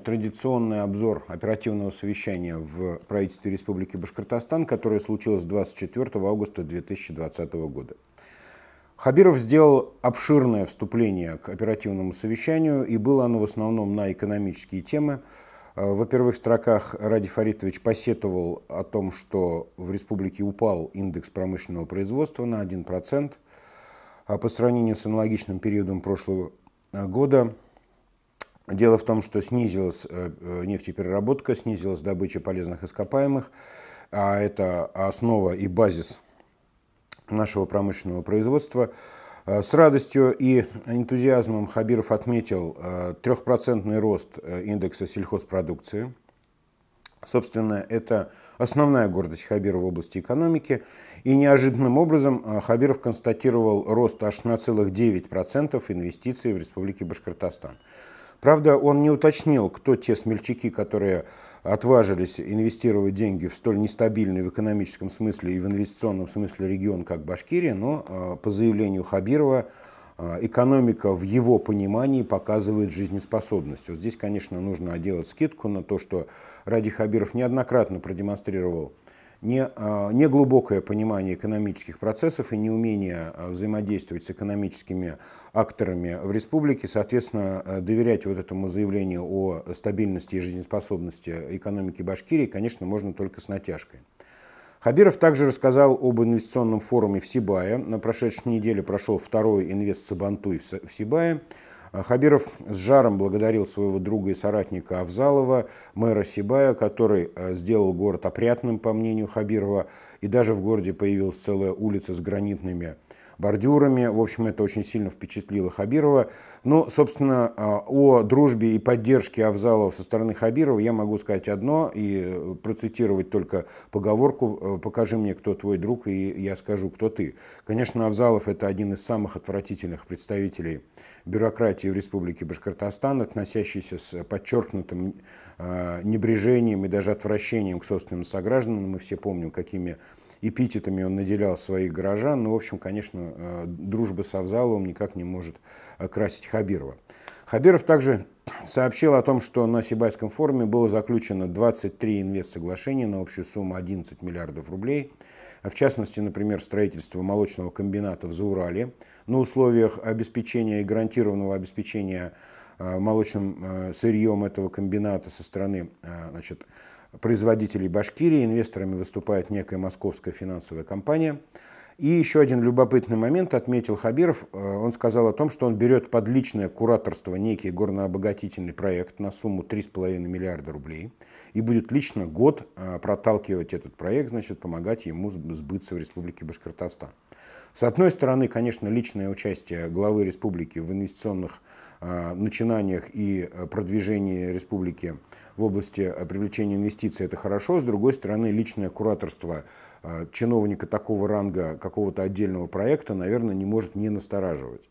традиционный обзор оперативного совещания в правительстве Республики Башкортостан, которое случилось 24 августа 2020 года. Хабиров сделал обширное вступление к оперативному совещанию, и было оно в основном на экономические темы. Э, Во первых строках Ради Фаритович посетовал о том, что в республике упал индекс промышленного производства на 1%, а по сравнению с аналогичным периодом прошлого э, года – Дело в том, что снизилась э, э, нефтепереработка, снизилась добыча полезных ископаемых, а это основа и базис нашего промышленного производства. Э, с радостью и энтузиазмом Хабиров отметил трехпроцентный рост индекса сельхозпродукции. Собственно, это основная гордость Хабирова в области экономики. И неожиданным образом Хабиров констатировал рост аж на целых 9% инвестиций в Республике Башкортостан. Правда, он не уточнил, кто те смельчаки, которые отважились инвестировать деньги в столь нестабильный в экономическом смысле и в инвестиционном смысле регион, как Башкирия, но а, по заявлению Хабирова а, экономика в его понимании показывает жизнеспособность. Вот здесь, конечно, нужно делать скидку на то, что Ради Хабиров неоднократно продемонстрировал не, а, не глубокое понимание экономических процессов и неумение а, взаимодействовать с экономическими акторами в республике, соответственно, э, доверять вот этому заявлению о стабильности и жизнеспособности экономики Башкирии, конечно, можно только с натяжкой. Хабиров также рассказал об инвестиционном форуме в Сибае. На прошедшей неделе прошел второй инвест-сабантуй в Сибае. А Хабиров с жаром благодарил своего друга и соратника Авзалова, мэра Сибая, который э, сделал город опрятным, по мнению Хабирова, и даже в городе появилась целая улица с гранитными бордюрами. В общем, это очень сильно впечатлило Хабирова. Но, ну, собственно, а, о дружбе и поддержке Авзалова со стороны Хабирова я могу сказать одно и э, процитировать только поговорку «Э, «покажи мне, кто твой друг, и я скажу, кто ты». Конечно, Авзалов – это один из самых отвратительных представителей бюрократии в Республике Башкортостан, относящийся с подчеркнутым а, небрежением и даже отвращением к собственным согражданам. Мы все помним, какими эпитетами он наделял своих горожан. но, ну, в общем, конечно, э, дружба с Авзаловым никак не может красить Хабирова. Хабиров также сообщил о том, что на Сибайском форуме было заключено 23 инвестсоглашения на общую сумму 11 миллиардов рублей. В частности, например, строительство молочного комбината в Заурале на условиях обеспечения и гарантированного обеспечения э, молочным э, сырьем этого комбината со стороны значит, производителей Башкирии. Инвесторами выступает некая московская финансовая компания. И еще один любопытный момент отметил Хабиров. Э, он сказал о том, что он берет под личное кураторство некий горнообогатительный проект на сумму 3,5 миллиарда рублей и будет лично год э, проталкивать этот проект, значит, помогать ему сбыться в Республике Башкортостан. С одной стороны, конечно, личное участие главы республики в инвестиционных Э, начинаниях и э, продвижении республики в области э, привлечения инвестиций это хорошо. С другой стороны, личное кураторство чиновника такого ранга какого-то отдельного проекта, наверное, не может не настораживать.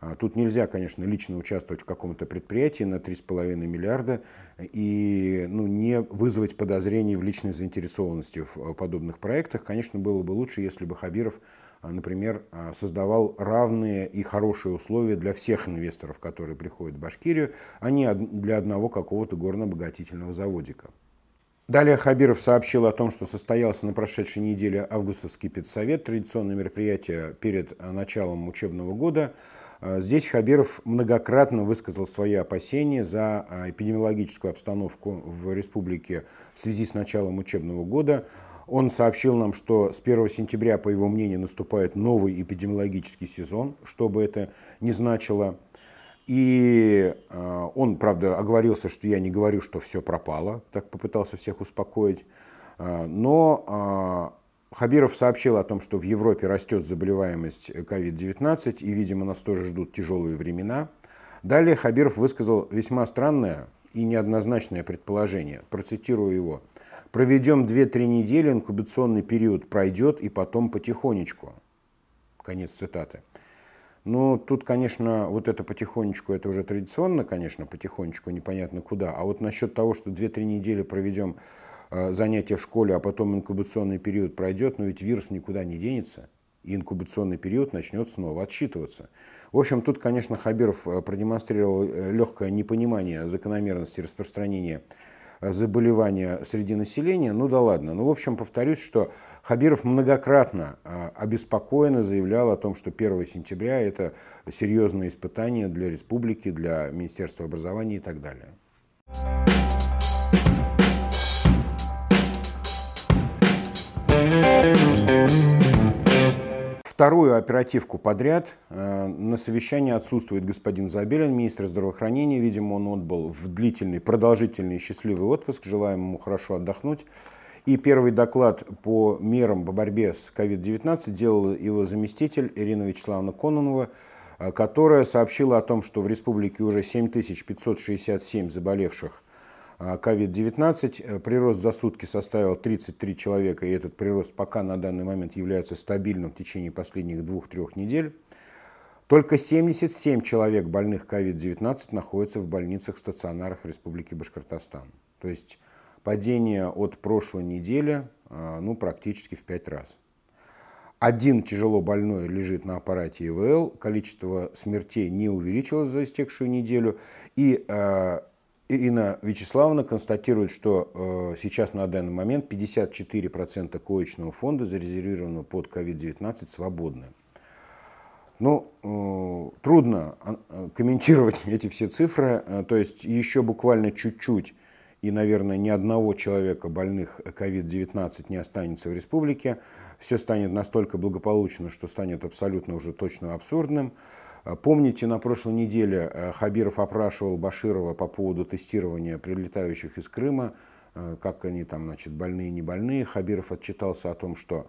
А тут нельзя, конечно, лично участвовать в каком-то предприятии на 3,5 миллиарда и ну, не вызвать подозрений в личной заинтересованности в подобных проектах. Конечно, было бы лучше, если бы Хабиров а, например, а, создавал равные и хорошие условия для всех инвесторов, которые приходят в Башкирию, а не для одного какого-то горно-обогатительного заводика. Далее Хабиров сообщил о том, что состоялся на прошедшей неделе августовский педсовет, традиционное мероприятие перед а, началом учебного года. Здесь Хабиров многократно высказал свои опасения за эпидемиологическую обстановку в республике в связи с началом учебного года. Он сообщил нам, что с 1 сентября, по его мнению, наступает новый эпидемиологический сезон, что бы это ни значило. И э, он, правда, оговорился, что я не говорю, что все пропало, так попытался всех успокоить. Э, но э, Хабиров сообщил о том, что в Европе растет заболеваемость COVID-19, и, видимо, нас тоже ждут тяжелые времена. Далее Хабиров высказал весьма странное и неоднозначное предположение. Процитирую его. Проведем 2-3 недели, инкубационный период пройдет и потом потихонечку. Конец цитаты. Ну, тут, конечно, вот это потихонечку, это уже традиционно, конечно, потихонечку, непонятно куда. А вот насчет того, что 2-3 недели проведем э, занятия в школе, а потом инкубационный период пройдет, но ну, ведь вирус никуда не денется, и инкубационный период начнет снова отсчитываться. В общем, тут, конечно, Хабиров э, продемонстрировал э, легкое непонимание закономерности распространения Э, заболевания среди населения. Ну да ладно. Ну, в общем, повторюсь, что Хабиров многократно э, обеспокоенно заявлял о том, что 1 сентября это серьезное испытание для республики, для Министерства образования и так далее. Thank you вторую оперативку подряд. Э, на совещании отсутствует господин Забелин, министр здравоохранения. Видимо, он отбыл в длительный, продолжительный счастливый отпуск. Желаем ему хорошо отдохнуть. И первый доклад по мерам по борьбе с COVID-19 делал его заместитель Ирина Вячеславовна Кононова, э, которая сообщила о том, что в республике уже 7567 заболевших COVID-19. А, э, прирост за сутки составил 33 человека, и этот прирост пока на данный момент является стабильным в течение последних двух-трех недель. Только 77 человек больных COVID-19 находятся в больницах, в стационарах Республики Башкортостан. То есть падение от прошлой недели э, ну, практически в пять раз. Один тяжело больной лежит на аппарате ИВЛ, количество смертей не увеличилось за истекшую неделю, и э, Ирина Вячеславовна констатирует, что э, сейчас на данный момент 54% коечного фонда, зарезервированного под COVID-19, свободны. Ну, э, трудно э, комментировать эти все цифры, то есть еще буквально чуть-чуть и, наверное, ни одного человека больных COVID-19 не останется в республике. Все станет настолько благополучно, что станет абсолютно уже точно абсурдным. А помните, на прошлой неделе э, Хабиров опрашивал Баширова по поводу тестирования прилетающих из Крыма, э, как они там, значит, больные, не больные. Хабиров отчитался о том, что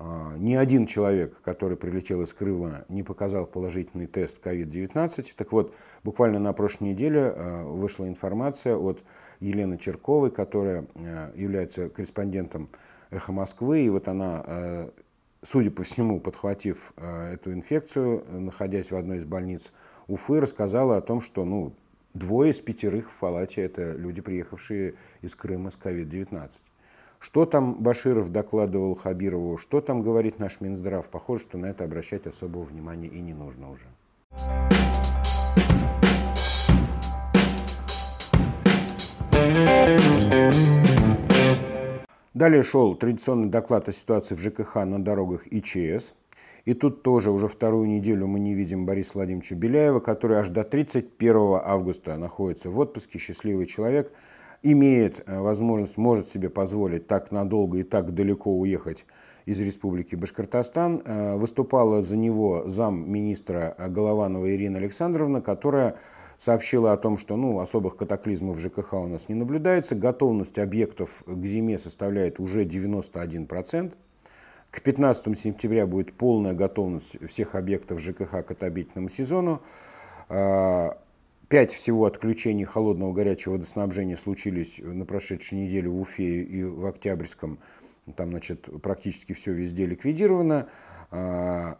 э, ни один человек, который прилетел из Крыма, не показал положительный тест COVID-19. Так вот, буквально на прошлой неделе вышла информация от Елены Черковой, которая является корреспондентом «Эхо Москвы», и вот она судя по всему, подхватив э, эту инфекцию, находясь в одной из больниц Уфы, рассказала о том, что ну, двое из пятерых в палате – это люди, приехавшие из Крыма с COVID-19. Что там Баширов докладывал Хабирову, что там говорит наш Минздрав, похоже, что на это обращать особого внимания и не нужно уже. Далее шел традиционный доклад о ситуации в ЖКХ на дорогах ИЧС. И тут тоже уже вторую неделю мы не видим Бориса Владимировича Беляева, который аж до 31 августа находится в отпуске, счастливый человек, имеет э, возможность, может себе позволить так надолго и так далеко уехать из Республики Башкортостан. Э, выступала за него замминистра э, Голованова Ирина Александровна, которая сообщила о том, что ну, особых катаклизмов в ЖКХ у нас не наблюдается. Готовность объектов к зиме составляет уже 91%. К 15 сентября будет полная готовность всех объектов ЖКХ к отопительному сезону. А, пять всего отключений холодного горячего водоснабжения случились на прошедшей неделе в Уфе и в Октябрьском. Там, значит, практически все везде ликвидировано. А,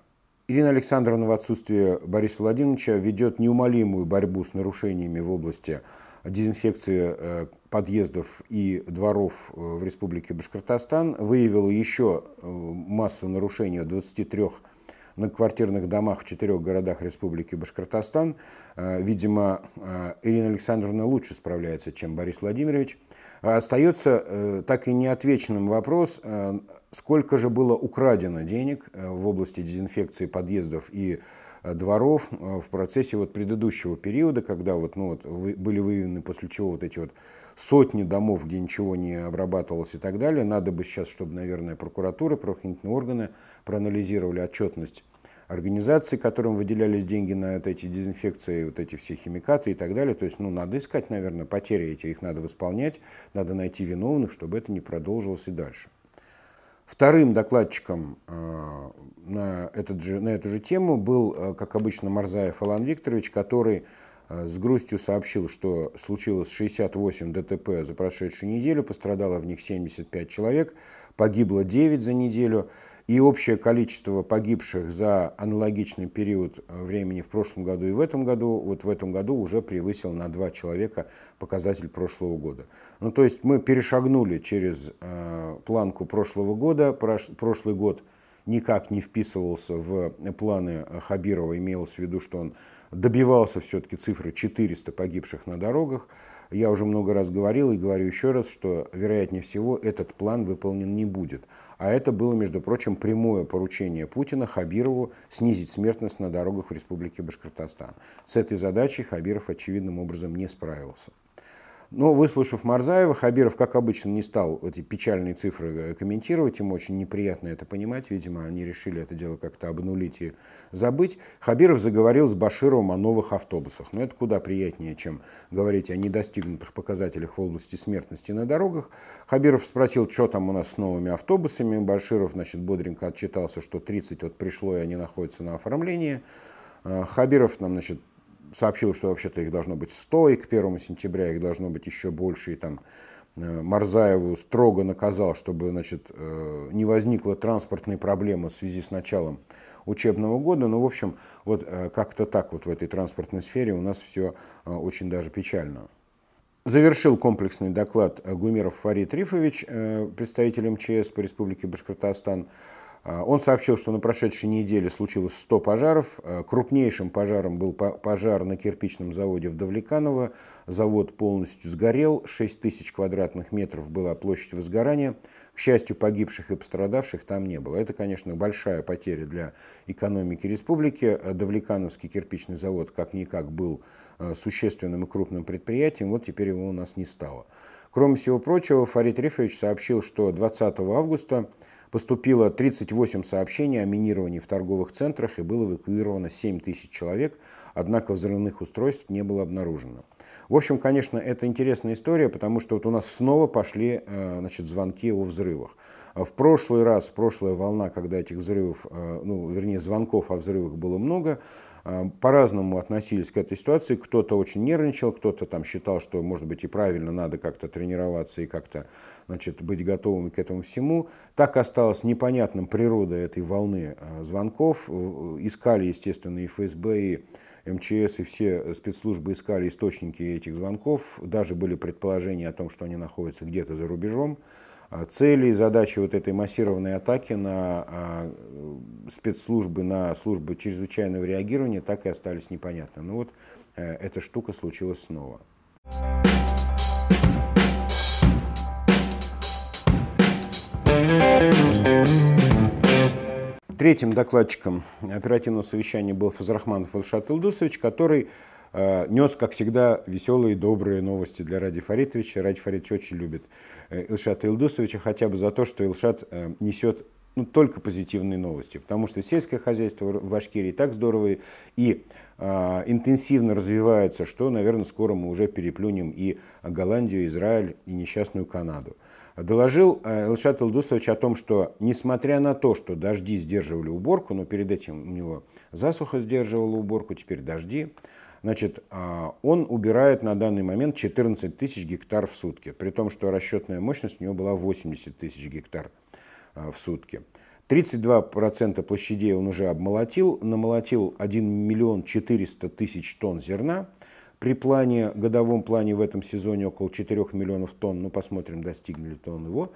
Ирина Александровна в отсутствие Бориса Владимировича ведет неумолимую борьбу с нарушениями в области дезинфекции э, подъездов и дворов э, в Республике Башкортостан, выявила еще э, массу нарушений от 23 многоквартирных домах в четырех городах Республики Башкортостан. Э, видимо, э, Ирина Александровна лучше справляется, чем Борис Владимирович. А остается э, так и неотвеченным вопрос, сколько же было украдено денег в области дезинфекции подъездов и дворов в процессе вот предыдущего периода, когда вот, ну вот, были выявлены после чего вот эти вот сотни домов, где ничего не обрабатывалось и так далее. Надо бы сейчас, чтобы, наверное, прокуратура, правоохранительные органы проанализировали отчетность организации, которым выделялись деньги на вот эти дезинфекции, вот эти все химикаты и так далее. То есть, ну, надо искать, наверное, потери эти, их надо восполнять, надо найти виновных, чтобы это не продолжилось и дальше. Вторым докладчиком э, на, этот же, на эту же тему был, э, как обычно, Марзаев Алан Викторович, который Э, с грустью сообщил, что случилось 68 ДТП за прошедшую неделю, пострадало в них 75 человек, погибло 9 за неделю, и общее количество погибших за аналогичный период э, времени в прошлом году и в этом году, вот в этом году уже превысил на 2 человека показатель прошлого года. Ну, то есть мы перешагнули через э, планку прошлого года, прош, прошлый год никак не вписывался в планы э, Хабирова, имелось в виду, что он добивался все-таки цифры 400 погибших на дорогах. Я уже много раз говорил и говорю еще раз, что, вероятнее всего, этот план выполнен не будет. А это было, между прочим, прямое поручение Путина Хабирову снизить смертность на дорогах в Республике Башкортостан. С этой задачей Хабиров очевидным образом не справился. Но, выслушав Марзаева, Хабиров, как обычно, не стал эти печальные цифры э, комментировать. Ему очень неприятно это понимать. Видимо, они решили это дело как-то обнулить и забыть. Хабиров заговорил с Башировым о новых автобусах. Но это куда приятнее, чем говорить о недостигнутых показателях в области смертности на дорогах. Хабиров спросил, что там у нас с новыми автобусами. Баширов, значит, бодренько отчитался, что 30 вот пришло, и они находятся на оформлении. Э, Хабиров нам, значит, сообщил, что вообще-то их должно быть 100, и к 1 сентября их должно быть еще больше, и там э, Марзаеву строго наказал, чтобы значит, э, не возникла транспортной проблемы в связи с началом учебного года. Ну, в общем, вот э, как-то так вот в этой транспортной сфере у нас все очень даже печально. Завершил комплексный доклад Гумеров Фарид Рифович, представитель МЧС по Республике Башкортостан. А, он сообщил, что на прошедшей неделе случилось 100 пожаров. Э, крупнейшим пожаром был пожар на кирпичном заводе в Давлеканово. Завод полностью сгорел, 6 тысяч квадратных метров была площадь возгорания. К счастью, погибших и пострадавших там не было. Это, конечно, большая потеря для экономики республики. Э, Давлекановский кирпичный завод как-никак был э, существенным и крупным предприятием, вот теперь его у нас не стало. Кроме всего прочего, Фарид Рифович сообщил, что 20 августа Поступило 38 сообщений о минировании в торговых центрах и было эвакуировано 7 тысяч человек, однако взрывных устройств не было обнаружено. В общем, конечно, это интересная история, потому что вот у нас снова пошли э, значит, звонки о взрывах. В прошлый раз, прошлая волна, когда этих взрывов, э, ну, вернее, звонков о взрывах было много, Э, по-разному относились к этой ситуации. Кто-то очень нервничал, кто-то там считал, что, может быть, и правильно надо как-то тренироваться и как-то значит, быть готовым к этому всему. Так осталось непонятным природа этой волны э, звонков. Э, искали, естественно, и ФСБ, и МЧС и все спецслужбы искали источники этих звонков. Даже были предположения о том, что они находятся где-то за рубежом. А, цели и задачи вот этой массированной атаки на а, спецслужбы, на службы чрезвычайного реагирования так и остались непонятны. Но ну вот э, эта штука случилась снова. Третьим докладчиком оперативного совещания был Фазрахман Ильшат который Э, нес, как всегда, веселые, добрые новости для Ради Фаритовича. Ради Фаритович очень любит э, Илшата Илдусовича, хотя бы за то, что Илшат э, несет ну, только позитивные новости, потому что сельское хозяйство в Башкирии так здорово и интенсивно развивается, что, наверное, скоро мы уже переплюнем и Голландию, Израиль, и несчастную Канаду. Доложил Элшат Илдусович о том, что несмотря на то, что дожди сдерживали уборку, но перед этим у него засуха сдерживала уборку, теперь дожди, Значит, а, он убирает на данный момент 14 тысяч гектар в сутки, при том, что расчетная мощность у него была 80 тысяч гектар а, в сутки. 32% площадей он уже обмолотил, намолотил 1 миллион 400 тысяч тонн зерна. При плане, годовом плане в этом сезоне около 4 миллионов тонн, ну посмотрим, достигнет ли он его.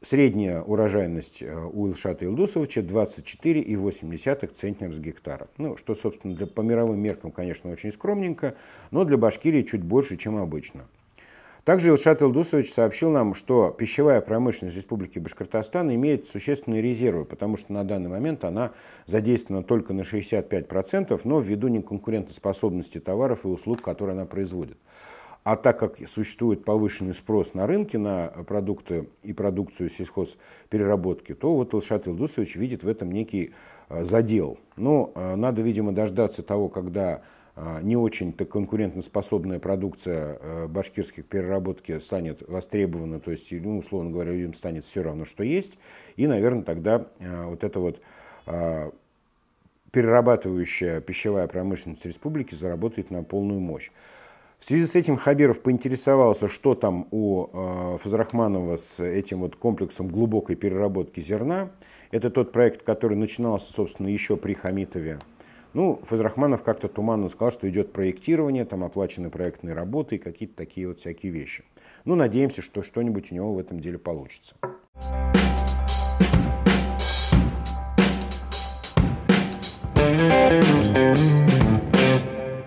Средняя урожайность э, у Илшата Илдусовича 24,8 центнеров с гектара. Ну, что, собственно, для, по мировым меркам, конечно, очень скромненько, но для Башкирии чуть больше, чем обычно. Также Илшат Илдусович сообщил нам, что пищевая промышленность Республики Башкортостан имеет существенные резервы, потому что на данный момент она задействована только на 65%, но ввиду неконкурентоспособности товаров и услуг, которые она производит. А так как существует повышенный спрос на рынке на продукты и продукцию сельхозпереработки, то вот Илшат Илдусович видит в этом некий э, задел. Но ну, э, надо, видимо, дождаться того, когда э, не очень-то конкурентоспособная продукция башкирских переработки станет востребована, то есть, ну, условно говоря, людям станет все равно, что есть. И, наверное, тогда вот эта вот перерабатывающая пищевая промышленность республики заработает на полную мощь. В связи с этим Хабиров поинтересовался, что там у э, Фазрахманова с этим вот комплексом глубокой переработки зерна. Это тот проект, который начинался, собственно, еще при Хамитове. Ну, Фазрахманов как-то туманно сказал, что идет проектирование, там оплачены проектные работы и какие-то такие вот всякие вещи. Ну, надеемся, что что-нибудь у него в этом деле получится.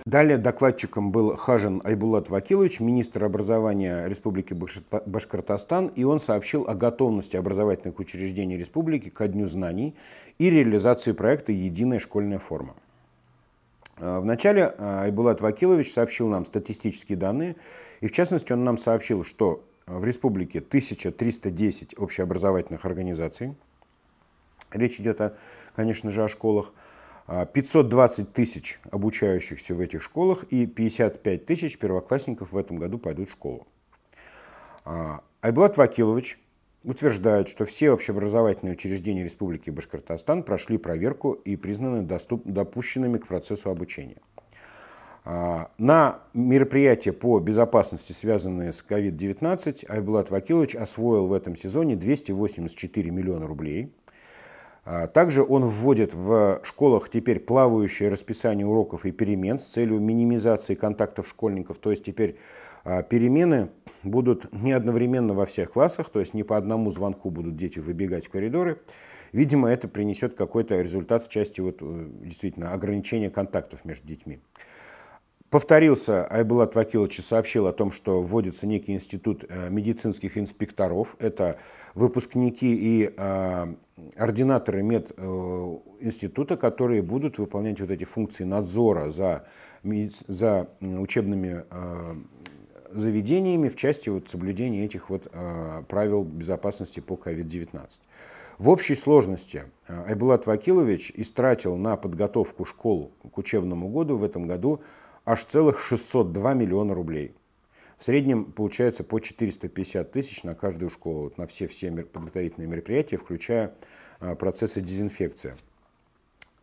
Далее докладчиком был Хажин Айбулат Вакилович, министр образования Республики Башкортостан, и он сообщил о готовности образовательных учреждений республики ко Дню знаний и реализации проекта «Единая школьная форма». А, Вначале а, Айбулат Вакилович сообщил нам статистические данные, и в частности он нам сообщил, что а, в республике 1310 общеобразовательных организаций, речь идет, о, конечно же, о школах, 520 а, тысяч обучающихся в этих школах и 55 тысяч первоклассников в этом году пойдут в школу. А, Айблат Вакилович утверждает, что все общеобразовательные учреждения Республики Башкортостан прошли проверку и признаны доступ, допущенными к процессу обучения. А, на мероприятия по безопасности, связанные с COVID-19, Айбулат Вакилович освоил в этом сезоне 284 миллиона рублей – а также он вводит в школах теперь плавающее расписание уроков и перемен с целью минимизации контактов школьников. То есть теперь а, перемены будут не одновременно во всех классах, то есть не по одному звонку будут дети выбегать в коридоры. Видимо, это принесет какой-то результат в части вот, э, действительно ограничения контактов между детьми. Повторился, а Айбулат Вакилович сообщил о том, что вводится некий институт э, медицинских инспекторов. Это выпускники и а, ординаторы мединститута, э, которые будут выполнять вот эти функции надзора за, за учебными а, заведениями в части вот соблюдения этих вот правил безопасности по COVID-19. В общей сложности Айбулат Вакилович истратил на подготовку школ к учебному году в этом году аж целых 602 миллиона рублей. В среднем получается по 450 тысяч на каждую школу, вот на все-все подготовительные мероприятия, включая а, процессы дезинфекции.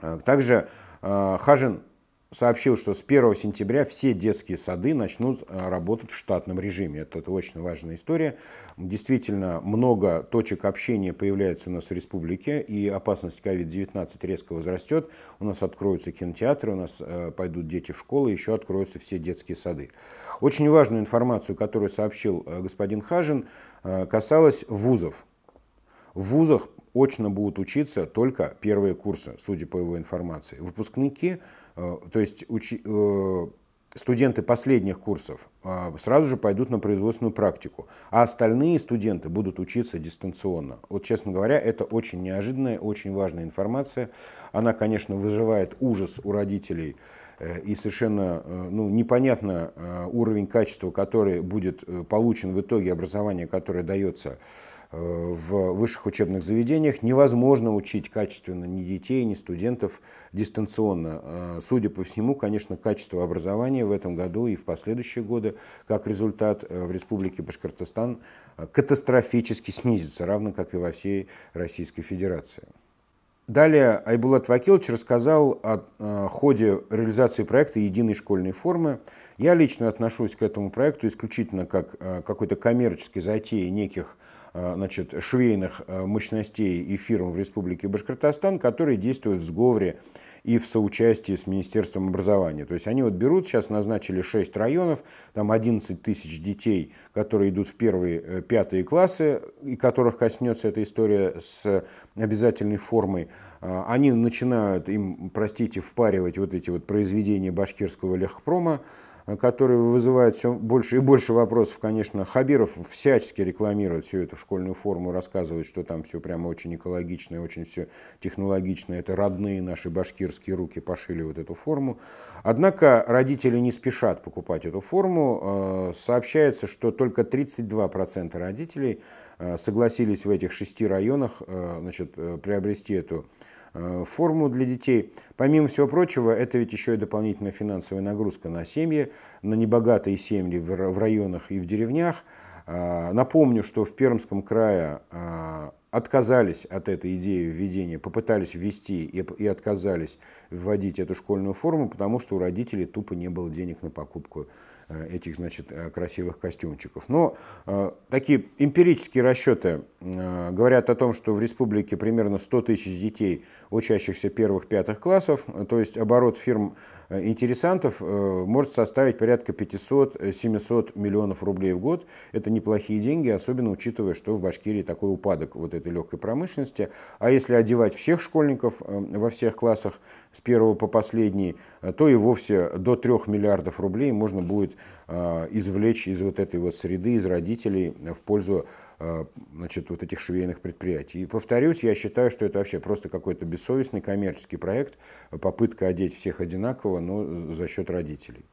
А, также а, Хажин сообщил, что с 1 сентября все детские сады начнут э, работать в штатном режиме. Это, это очень важная история. Действительно, много точек общения появляется у нас в республике, и опасность COVID-19 резко возрастет. У нас откроются кинотеатры, у нас э, пойдут дети в школы, еще откроются все детские сады. Очень важную информацию, которую сообщил э, господин Хажин, касалась вузов. В вузах очно будут учиться только первые курсы, судя по его информации. Выпускники, э, то есть учи, э, студенты последних курсов э, сразу же пойдут на производственную практику, а остальные студенты будут учиться дистанционно. Вот, честно говоря, это очень неожиданная, очень важная информация. Она, конечно, вызывает ужас у родителей и совершенно ну, непонятно уровень качества, который будет получен в итоге образования, которое дается Э, в высших учебных заведениях невозможно учить качественно ни детей, ни студентов дистанционно. Э, судя по всему, конечно, качество образования в этом году и в последующие годы, как результат, э, в Республике Башкортостан катастрофически снизится, равно как и во всей Российской Федерации. Далее Айбулат Вакилович рассказал о, ходе реализации проекта единой школьной формы. Я лично отношусь к этому проекту исключительно как какой-то коммерческой затеи неких Э, значит, швейных э, мощностей и фирм в Республике Башкортостан, которые действуют в сговоре и в соучастии с Министерством образования. То есть они вот берут, сейчас назначили 6 районов, там 11 тысяч детей, которые идут в первые, э, пятые классы, и которых коснется эта история с обязательной формой. Они начинают им, простите, впаривать вот эти вот произведения башкирского легпрома, Э, которые вызывают все больше и больше вопросов, конечно. Хабиров всячески рекламирует всю эту школьную форму, рассказывает, что там все прямо очень экологично, очень все технологично. Это родные наши башкирские руки пошили вот эту форму. Однако родители не спешат покупать эту форму. Э, сообщается, что только 32% родителей э, согласились в этих шести районах значит, приобрести эту форму Э, форму для детей. Помимо всего прочего, это ведь еще и дополнительная финансовая нагрузка на семьи, на небогатые семьи в районах и в деревнях. А, напомню, что в Пермском крае а, отказались от этой идеи введения, попытались ввести и, отказались вводить эту школьную форму, потому что у родителей тупо не было денег на покупку Э, этих, значит, э, красивых костюмчиков. Но э, такие эмпирические расчеты говорят о том, что в республике примерно 100 тысяч детей, учащихся первых-пятых классов, то есть оборот фирм-интересантов может составить порядка 500-700 миллионов рублей в год. Это неплохие деньги, особенно учитывая, что в Башкирии такой упадок вот этой легкой промышленности. А если одевать всех школьников во всех классах с первого по последний, то и вовсе до 3 миллиардов рублей можно будет Э, извлечь из вот этой вот среды, из родителей э, в пользу э, значит, вот этих швейных предприятий. И повторюсь, я считаю, что это вообще просто какой-то бессовестный коммерческий проект, попытка одеть всех одинаково, но за счет родителей.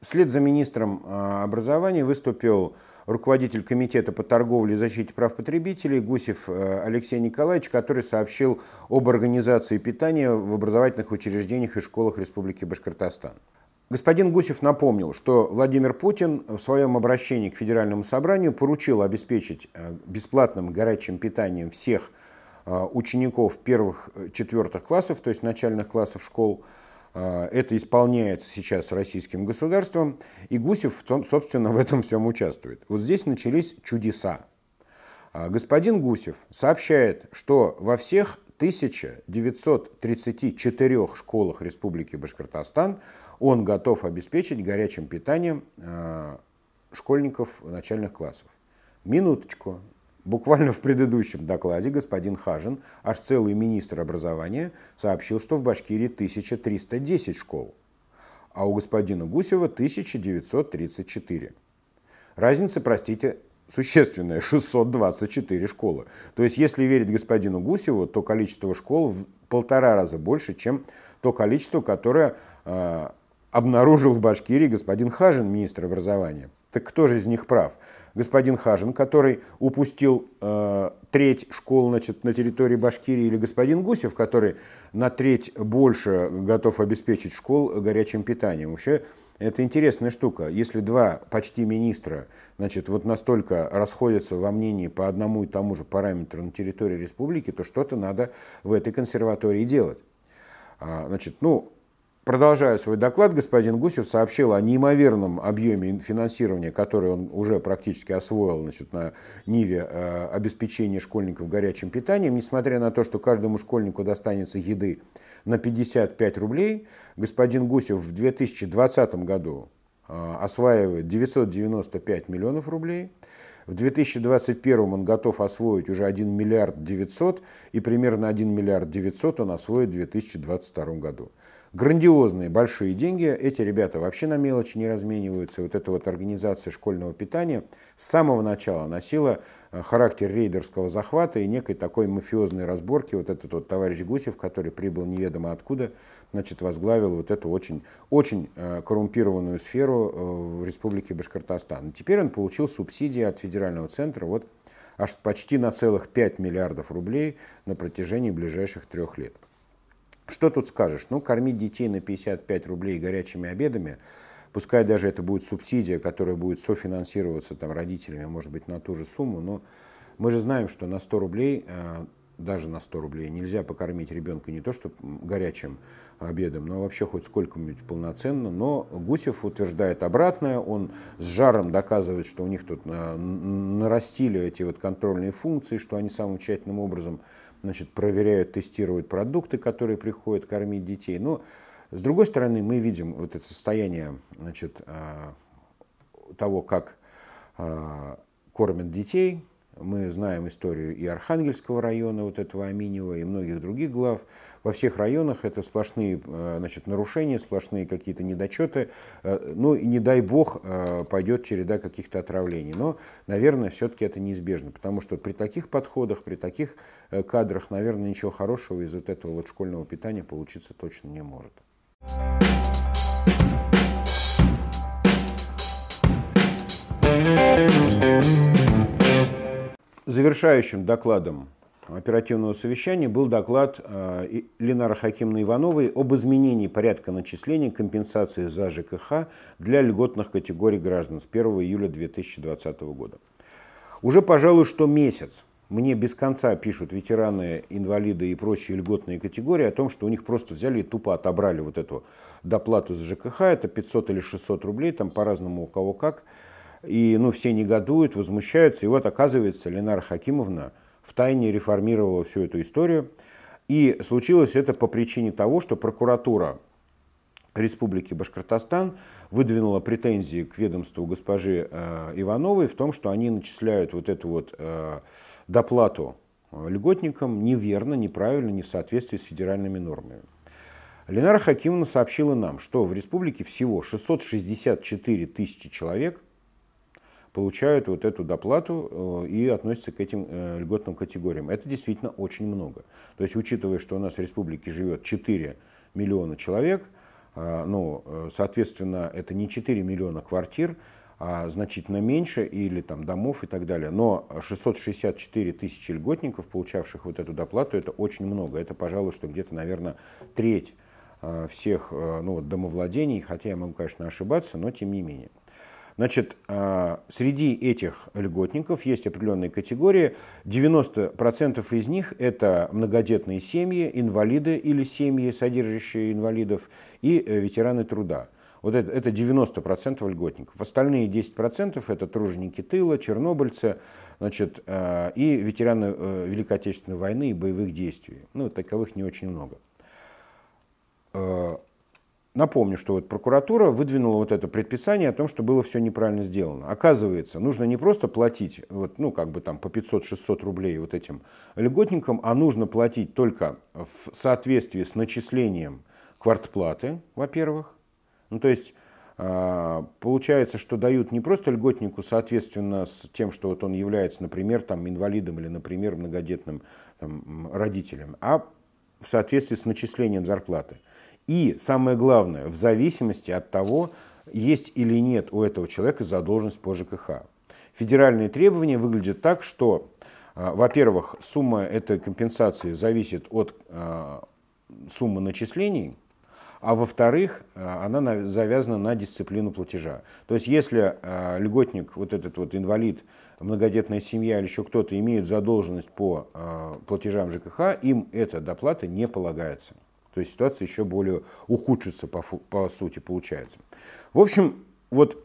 Вслед за министром образования выступил руководитель Комитета по торговле и защите прав потребителей Гусев э, Алексей Николаевич, который сообщил об организации питания в образовательных учреждениях и школах Республики Башкортостан. Господин Гусев напомнил, что Владимир Путин в своем обращении к Федеральному собранию поручил обеспечить э, бесплатным горячим питанием всех э, учеников первых-четвертых классов, то есть начальных классов школ, а, это исполняется сейчас российским государством, и Гусев, собственно, в этом всем участвует. Вот здесь начались чудеса. А, господин Гусев сообщает, что во всех 1934 школах Республики Башкортостан он готов обеспечить горячим питанием а, школьников начальных классов. Минуточку, Буквально в предыдущем докладе господин Хажин, аж целый министр образования, сообщил, что в Башкирии 1310 школ, а у господина Гусева 1934. Разница, простите, существенная – 624 школы. То есть, если верить господину Гусеву, то количество школ в полтора раза больше, чем то количество, которое э, обнаружил в Башкирии господин Хажин, министр образования. Так кто же из них прав? Господин Хажин, который упустил э, треть школ значит, на территории Башкирии, или господин Гусев, который на треть больше готов обеспечить школ горячим питанием? Вообще, это интересная штука. Если два почти министра значит, вот настолько расходятся во мнении по одному и тому же параметру на территории республики, то что-то надо в этой консерватории делать. А, значит, ну, Продолжая свой доклад, господин Гусев сообщил о неимоверном объеме финансирования, который он уже практически освоил значит, на Ниве э, обеспечения школьников горячим питанием. Несмотря на то, что каждому школьнику достанется еды на 55 рублей, господин Гусев в 2020 году э, осваивает 995 миллионов рублей. В 2021 он готов освоить уже 1 миллиард 900, и примерно 1 миллиард 900 он освоит в 2022 году грандиозные большие деньги. Эти ребята вообще на мелочи не размениваются. Вот эта вот организация школьного питания с самого начала носила э, характер рейдерского захвата и некой такой мафиозной разборки. Вот этот вот товарищ Гусев, который прибыл неведомо откуда, значит, возглавил вот эту очень, очень э, коррумпированную сферу э, в республике Башкортостан. Теперь он получил субсидии от федерального центра вот аж почти на целых 5 миллиардов рублей на протяжении ближайших трех лет. Что тут скажешь? Ну, кормить детей на 55 рублей горячими обедами, пускай даже это будет субсидия, которая будет софинансироваться там, родителями, может быть, на ту же сумму, но мы же знаем, что на 100 рублей, э, даже на 100 рублей, нельзя покормить ребенка не то что горячим обедом, но вообще хоть сколько-нибудь полноценно. Но Гусев утверждает обратное, он с жаром доказывает, что у них тут э, нарастили эти вот контрольные функции, что они самым тщательным образом значит, проверяют, тестируют продукты, которые приходят кормить детей. Но, с другой стороны, мы видим вот это состояние значит, э, того, как э, кормят детей, мы знаем историю и Архангельского района, вот этого Аминева, и многих других глав. Во всех районах это сплошные э, значит, нарушения, сплошные какие-то недочеты. Э, ну и не дай бог э, пойдет череда каких-то отравлений. Но, наверное, все-таки это неизбежно, потому что при таких подходах, при таких кадрах, наверное, ничего хорошего из вот этого вот школьного питания получиться точно не может. Thank you. Завершающим докладом оперативного совещания был доклад э, Ленары Хакимны Ивановой об изменении порядка начисления компенсации за ЖКХ для льготных категорий граждан с 1 июля 2020 года. Уже, пожалуй, что месяц мне без конца пишут ветераны, инвалиды и прочие льготные категории о том, что у них просто взяли и тупо отобрали вот эту доплату за ЖКХ, это 500 или 600 рублей, там по-разному у кого как, и ну, все негодуют, возмущаются. И вот оказывается, Ленар Хакимовна втайне реформировала всю эту историю. И случилось это по причине того, что прокуратура Республики Башкортостан выдвинула претензии к ведомству госпожи э, Ивановой в том, что они начисляют вот эту вот э, доплату э, льготникам неверно, неправильно, не в соответствии с федеральными нормами. Ленара Хакимовна сообщила нам, что в республике всего 664 тысячи человек получают вот эту доплату э, и относятся к этим э, льготным категориям. Это действительно очень много. То есть, учитывая, что у нас в республике живет 4 миллиона человек, э, ну, соответственно, это не 4 миллиона квартир, а значительно меньше, или там домов и так далее. Но 664 тысячи льготников, получавших вот эту доплату, это очень много. Это, пожалуй, что где-то, наверное, треть всех ну, домовладений, хотя я могу, конечно, ошибаться, но тем не менее. Значит, а, среди этих льготников есть определенные категории. 90% из них – это многодетные семьи, инвалиды или семьи, содержащие инвалидов, и э, ветераны труда. Вот это, это 90% льготников. Остальные 10% это труженики тыла, чернобыльцы значит, э, и ветераны э, Великой Отечественной войны и боевых действий. Ну, таковых не очень много. Напомню, что вот прокуратура выдвинула вот это предписание о том, что было все неправильно сделано. Оказывается, нужно не просто платить, вот, ну, как бы там по 500-600 рублей вот этим льготникам, а нужно платить только в соответствии с начислением квартплаты, во-первых. Ну, то есть а, Получается, что дают не просто льготнику, соответственно, с тем, что вот он является, например, там, инвалидом или, например, многодетным там, родителем, а в соответствии с начислением зарплаты. И самое главное, в зависимости от того, есть или нет у этого человека задолженность по ЖКХ. Федеральные требования выглядят так, что, а, во-первых, сумма этой компенсации зависит от а, суммы начислений, а во-вторых, а, она завязана на дисциплину платежа. То есть если льготник, вот этот вот инвалид, многодетная семья или еще кто-то имеет задолженность по платежам ЖКХ, им эта доплата не полагается. То есть ситуация еще более ухудшится по, по сути получается. В общем, вот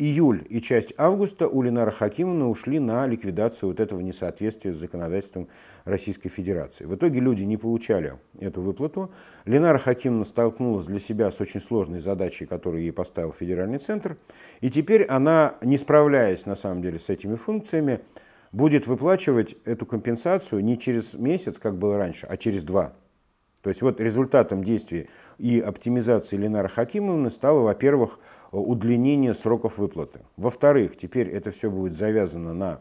июль и часть августа у Ленара Хакимовна ушли на ликвидацию вот этого несоответствия с законодательством Российской Федерации. В итоге люди не получали эту выплату. Ленара Хакимовна столкнулась для себя с очень сложной задачей, которую ей поставил федеральный центр. И теперь она, не справляясь на самом деле с этими функциями, будет выплачивать эту компенсацию не через месяц, как было раньше, а через два то есть вот результатом действий и оптимизации Ленары Хакимовны стало, во-первых, удлинение сроков выплаты. Во-вторых, теперь это все будет завязано на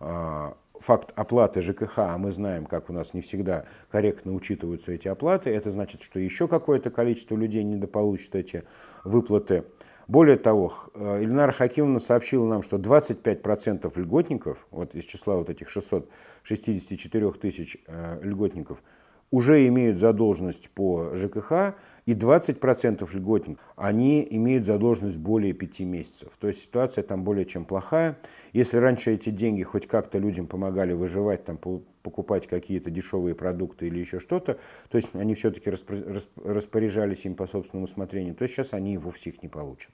а, факт оплаты ЖКХ, а мы знаем, как у нас не всегда корректно учитываются эти оплаты. Это значит, что еще какое-то количество людей недополучит эти выплаты. Более того, э, Ильнара Хакимовна сообщила нам, что 25% льготников, вот из числа вот этих 664 тысяч э, льготников – уже имеют задолженность по ЖКХ, и 20% льготников, они имеют задолженность более 5 месяцев. То есть ситуация там более чем плохая. Если раньше эти деньги хоть как-то людям помогали выживать, там, покупать какие-то дешевые продукты или еще что-то, то есть они все-таки распоряжались им по собственному усмотрению, то сейчас они его всех не получат.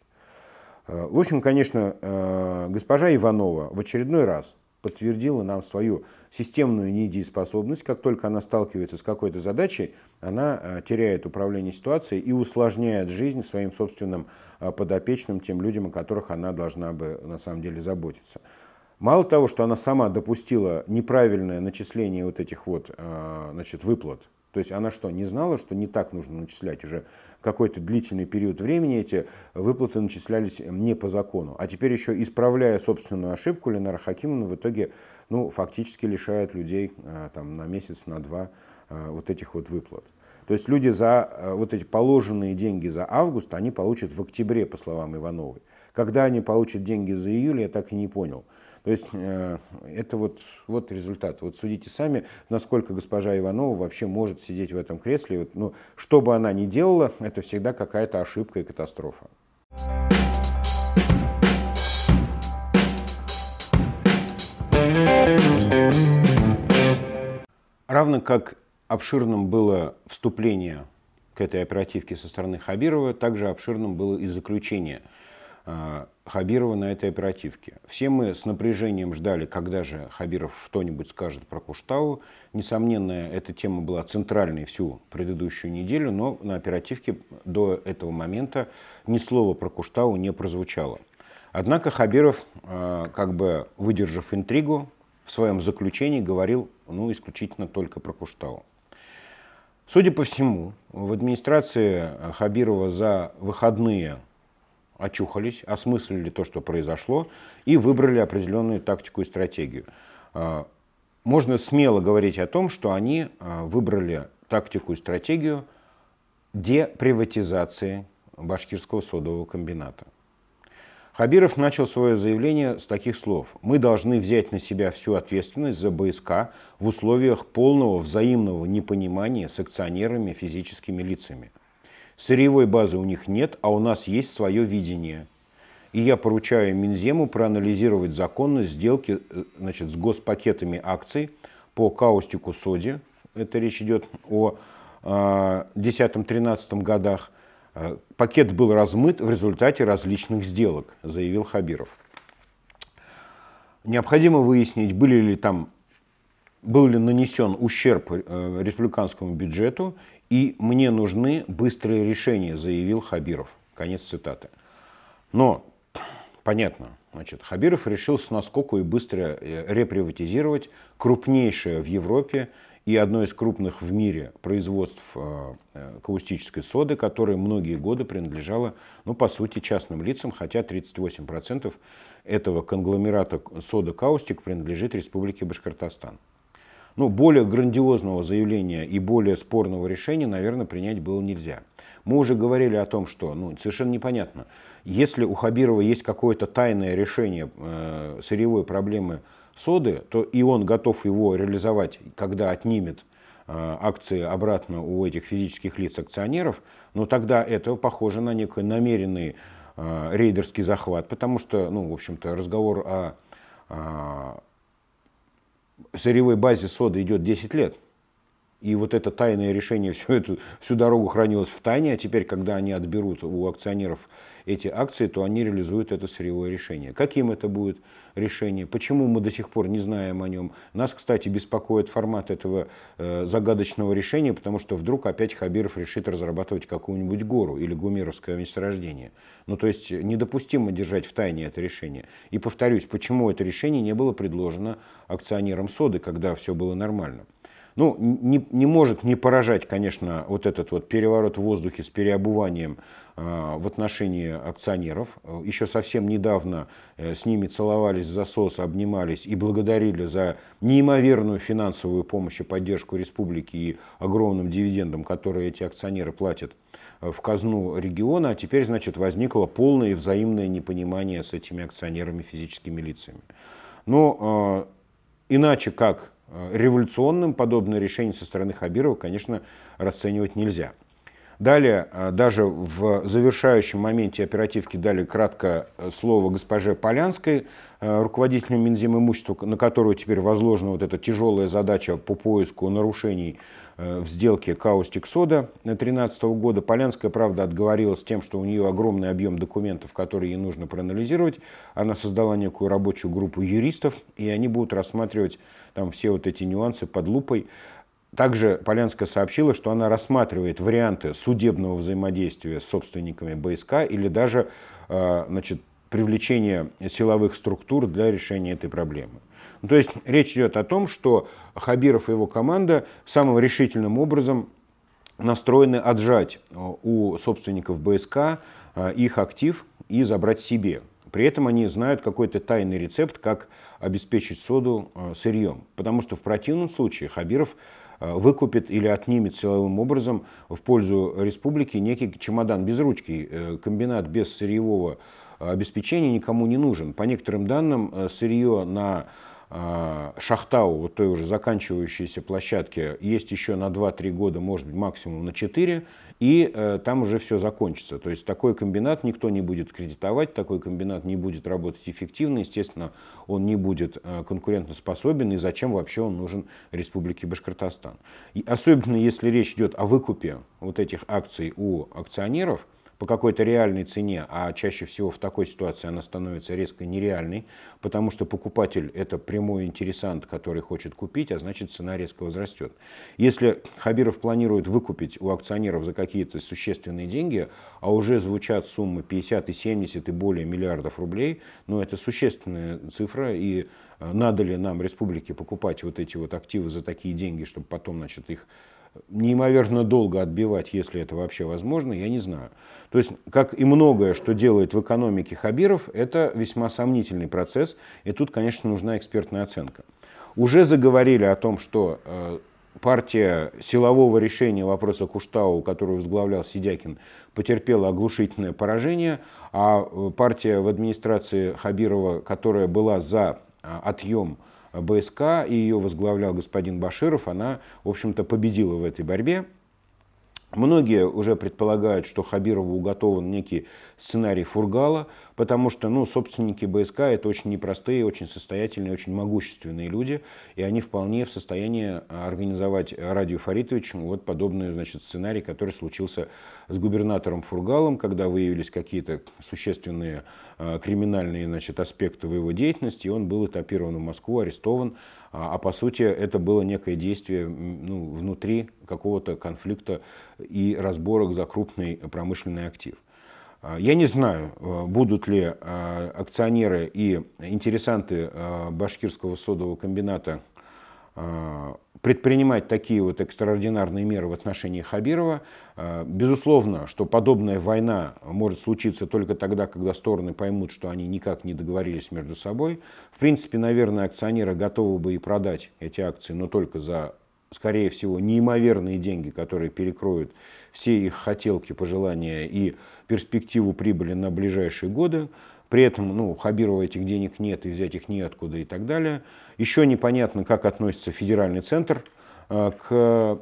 Э, в общем, конечно, э, госпожа Иванова в очередной раз подтвердила нам свою системную недееспособность. Как только она сталкивается с какой-то задачей, она э, теряет управление ситуацией и усложняет жизнь своим собственным э, подопечным, тем людям, о которых она должна бы на самом деле заботиться. Мало того, что она сама допустила неправильное начисление вот этих вот э, значит, выплат, то есть она что, не знала, что не так нужно начислять уже какой-то длительный период времени эти выплаты начислялись э, не по закону. А теперь еще исправляя собственную ошибку, Ленара Хакимовна в итоге ну, фактически лишает людей э, там, на месяц, на два э, вот этих вот выплат. То есть люди за вот эти положенные деньги за август, они получат в октябре, по словам Ивановой. Когда они получат деньги за июль, я так и не понял. То есть э, это вот, вот результат. Вот судите сами, насколько госпожа Иванова вообще может сидеть в этом кресле. Вот, ну, что бы она ни делала, это всегда какая-то ошибка и катастрофа. Равно как обширным было вступление к этой оперативке со стороны Хабирова, также обширным было и заключение – Э, Хабирова на этой оперативке. Все мы с напряжением ждали, когда же Хабиров что-нибудь скажет про Куштау. Несомненно, эта тема была центральной всю предыдущую неделю, но на оперативке до этого момента ни слова про Куштау не прозвучало. Однако Хабиров, э, как бы выдержав интригу, в своем заключении говорил ну, исключительно только про Куштау. Судя по всему, в администрации Хабирова за выходные очухались, осмыслили то, что произошло, и выбрали определенную тактику и стратегию. А, можно смело говорить о том, что они а, выбрали тактику и стратегию деприватизации башкирского содового комбината. Хабиров начал свое заявление с таких слов. «Мы должны взять на себя всю ответственность за БСК в условиях полного взаимного непонимания с акционерами физическими лицами». Сырьевой базы у них нет, а у нас есть свое видение. И я поручаю Минзему проанализировать законность сделки э, значит, с госпакетами акций по каустику соди. Это речь идет о 2010-2013 а, годах. Э, пакет был размыт в результате различных сделок, заявил Хабиров. Необходимо выяснить, были ли там был ли нанесен ущерб э, республиканскому бюджету и мне нужны быстрые решения, заявил Хабиров. Конец цитаты. Но, понятно, значит, Хабиров решил с наскоку и быстро э, реприватизировать крупнейшее в Европе и одно из крупных в мире производств э, э, каустической соды, которое многие годы принадлежало, ну, по сути, частным лицам, хотя 38% этого конгломерата сода каустик принадлежит Республике Башкортостан. Ну, более грандиозного заявления и более спорного решения, наверное, принять было нельзя. Мы уже говорили о том, что ну, совершенно непонятно, если у Хабирова есть какое-то тайное решение э, сырьевой проблемы соды, то и он готов его реализовать, когда отнимет э, акции обратно у этих физических лиц акционеров, но тогда это похоже на некий намеренный э, рейдерский захват, потому что, ну, в общем-то, разговор о, о э, сырьевой базе соды идет 10 лет. И вот это тайное решение всю, эту, всю дорогу хранилось в тайне, а теперь, когда они отберут у акционеров эти акции, то они реализуют это сырьевое решение. Каким это будет решение? Почему мы до сих пор не знаем о нем? Нас, кстати, беспокоит формат этого э, загадочного решения, потому что вдруг опять Хабиров решит разрабатывать какую-нибудь гору или гумеровское месторождение. Ну, то есть недопустимо держать в тайне это решение. И повторюсь, почему это решение не было предложено акционерам соды, когда все было нормально. Ну, не, не может не поражать, конечно, вот этот вот переворот в воздухе с переобуванием а, в отношении акционеров. Еще совсем недавно э, с ними целовались в засос, обнимались и благодарили за неимоверную финансовую помощь и поддержку республики и огромным дивидендам, которые эти акционеры платят э, в казну региона, а теперь, значит, возникло полное и взаимное непонимание с этими акционерами физическими лицами. Но э, иначе как Э, революционным подобное решение со стороны Хабирова, конечно, расценивать нельзя. Далее, а, даже в завершающем моменте оперативки дали краткое э, слово госпоже Полянской, э, руководителю Минзем имущества, на которую теперь возложена вот эта тяжелая задача по поиску нарушений э, в сделке Каустик Сода 2013 года. Полянская, правда, отговорилась тем, что у нее огромный объем документов, которые ей нужно проанализировать. Она создала некую рабочую группу юристов, и они будут рассматривать там все вот эти нюансы под лупой. Также Полянская сообщила, что она рассматривает варианты судебного взаимодействия с собственниками БСК или даже э, значит, привлечения силовых структур для решения этой проблемы. Ну, то есть речь идет о том, что Хабиров и его команда самым решительным образом настроены отжать э, у собственников БСК э, их актив и забрать себе. При этом они знают какой-то тайный рецепт, как обеспечить соду сырьем. Потому что в противном случае Хабиров Э, выкупит или отнимет силовым образом в пользу республики некий чемодан без ручки, э, комбинат без сырьевого э, обеспечения никому не нужен. По некоторым данным, сырье на а, Шахтау, вот той уже заканчивающейся площадке, есть еще на 2-3 года, может быть, максимум на 4, и э, там уже все закончится. То есть такой комбинат никто не будет кредитовать, такой комбинат не будет работать эффективно, естественно, он не будет э, конкурентоспособен, и зачем вообще он нужен Республике Башкортостан. И особенно если речь идет о выкупе вот этих акций у акционеров, по какой-то реальной цене, а чаще всего в такой ситуации она становится резко нереальной, потому что покупатель это прямой интересант, который хочет купить, а значит цена резко возрастет. Если Хабиров планирует выкупить у акционеров за какие-то существенные деньги, а уже звучат суммы 50 и 70 и более миллиардов рублей, ну это существенная цифра и э, надо ли нам республике покупать вот эти вот активы за такие деньги, чтобы потом значит, их неимоверно долго отбивать, если это вообще возможно, я не знаю. То есть, как и многое, что делает в экономике Хабиров, это весьма сомнительный процесс, и тут, конечно, нужна экспертная оценка. Уже заговорили о том, что э, партия силового решения вопроса Куштау, которую возглавлял Сидякин, потерпела оглушительное поражение, а э, партия в администрации Хабирова, которая была за э, отъем БСК, и ее возглавлял господин Баширов, она, в общем-то, победила в этой борьбе. Многие уже предполагают, что Хабирову уготован некий сценарий Фургала, потому что ну, собственники БСК это очень непростые, очень состоятельные, очень могущественные люди, и они вполне в состоянии организовать радио Фаритовичу вот подобный значит, сценарий, который случился с губернатором Фургалом, когда выявились какие-то существенные а, криминальные значит, аспекты в его деятельности, и он был этапирован в Москву, арестован, а, а по сути это было некое действие ну, внутри какого-то конфликта и разборок за крупный промышленный актив. А, я не знаю, э, будут ли а, акционеры и интересанты а, башкирского содового комбината предпринимать такие вот экстраординарные меры в отношении Хабирова. Э, безусловно, что подобная война может случиться только тогда, когда стороны поймут, что они никак не договорились между собой. В принципе, наверное, акционеры готовы бы и продать эти акции, но только за скорее всего, неимоверные деньги, которые перекроют все их хотелки, пожелания и перспективу прибыли на ближайшие годы. При этом ну, у Хабирова этих денег нет и взять их неоткуда и так далее. Еще непонятно, как относится федеральный центр э, к э,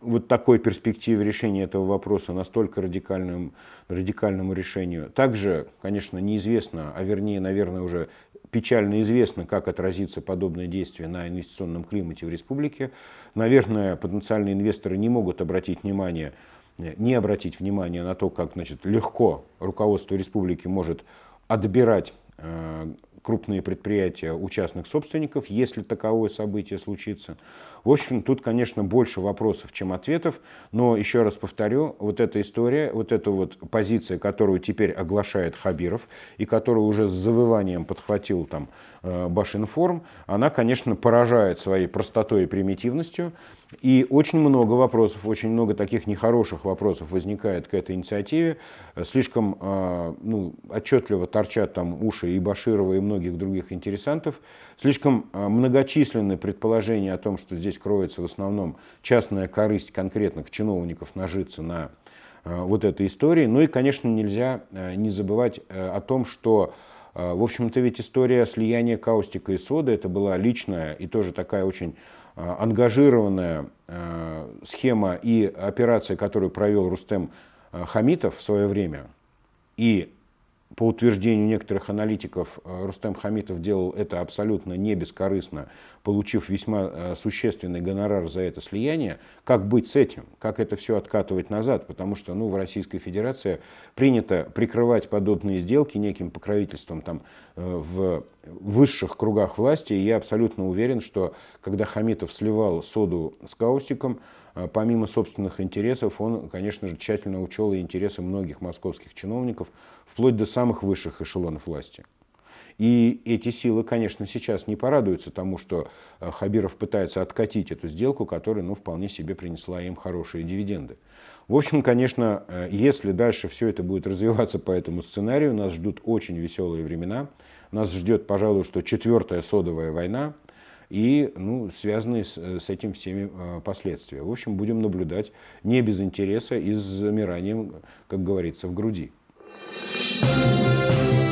вот такой перспективе решения этого вопроса, настолько радикальным, радикальному решению. Также, конечно, неизвестно, а вернее, наверное, уже печально известно, как отразится подобное действие на инвестиционном климате в республике. Наверное, потенциальные инвесторы не могут обратить внимание, э, не обратить внимание на то, как значит, легко руководство республики может отбирать э, крупные предприятия у частных собственников, если таковое событие случится. В общем, тут, конечно, больше вопросов, чем ответов, но еще раз повторю, вот эта история, вот эта вот позиция, которую теперь оглашает Хабиров, и которую уже с завыванием подхватил там Э, Башинформ, она, конечно, поражает своей простотой и примитивностью. И очень много вопросов, очень много таких нехороших вопросов возникает к этой инициативе. Э, слишком э, ну, отчетливо торчат там уши и Баширова, и многих других интересантов. Слишком многочисленные предположения о том, что здесь кроется в основном частная корысть конкретных чиновников нажиться на вот этой истории. Ну и, конечно, нельзя не забывать о том, что а, в общем-то, ведь история слияния каустика и соды, это была личная и тоже такая очень а, ангажированная а, схема и операция, которую провел Рустем Хамитов в свое время, и по утверждению некоторых аналитиков, э, Рустем Хамитов делал это абсолютно не бескорыстно, получив весьма э, существенный гонорар за это слияние. Как быть с этим? Как это все откатывать назад? Потому что ну, в Российской Федерации принято прикрывать подобные сделки неким покровительством там, э, в высших кругах власти. И я абсолютно уверен, что когда Хамитов сливал соду с Каустиком, а помимо собственных интересов, он, конечно же, тщательно учел и интересы многих московских чиновников, вплоть до самых высших эшелонов власти. И эти силы, конечно, сейчас не порадуются тому, что э, Хабиров пытается откатить эту сделку, которая ну, вполне себе принесла им хорошие дивиденды. В общем, конечно, э, если дальше все это будет развиваться по этому сценарию, нас ждут очень веселые времена. Нас ждет, пожалуй, что четвертая содовая война, и ну, связанные с, э, с этим всеми э, последствия. В общем, будем наблюдать не без интереса и с замиранием, как говорится, в груди. Thank you.